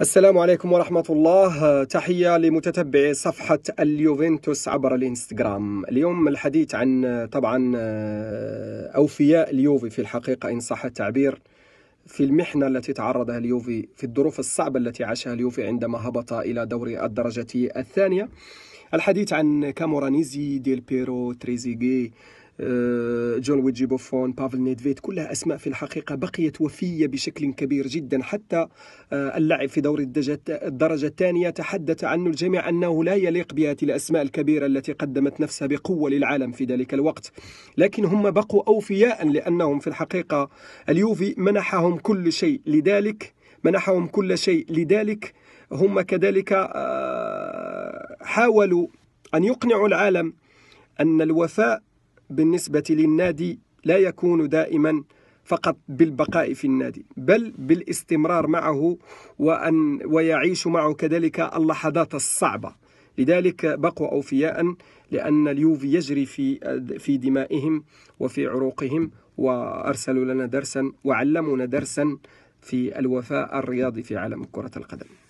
السلام عليكم ورحمة الله تحية لمتتبعي صفحة اليوفنتوس عبر الانستغرام اليوم الحديث عن طبعا أوفياء اليوفي في الحقيقة إن صح التعبير في المحنة التي تعرض لها اليوفي في الظروف الصعبة التي عاشها اليوفي عندما هبط إلى دوري الدرجة الثانية الحديث عن كامورانيزي ديل بيرو تريزيغي آه، جون ويجي بوفون بافل نيدفيت كلها أسماء في الحقيقة بقيت وفية بشكل كبير جدا حتى آه، اللعب في دور الدرجة الثانية تحدث عنه الجميع أنه لا يليق بهذه الأسماء الكبيرة التي قدمت نفسها بقوة للعالم في ذلك الوقت لكن هم بقوا أوفياء لأنهم في الحقيقة اليوفي منحهم كل شيء لذلك منحهم كل شيء لذلك هم كذلك آه، حاولوا أن يقنعوا العالم أن الوفاء بالنسبة للنادي لا يكون دائما فقط بالبقاء في النادي بل بالاستمرار معه وأن ويعيش معه كذلك اللحظات الصعبة لذلك بقوا أوفياء لأن اليوفي يجري في في دمائهم وفي عروقهم وأرسلوا لنا درسا وعلمونا درسا في الوفاء الرياضي في عالم كرة القدم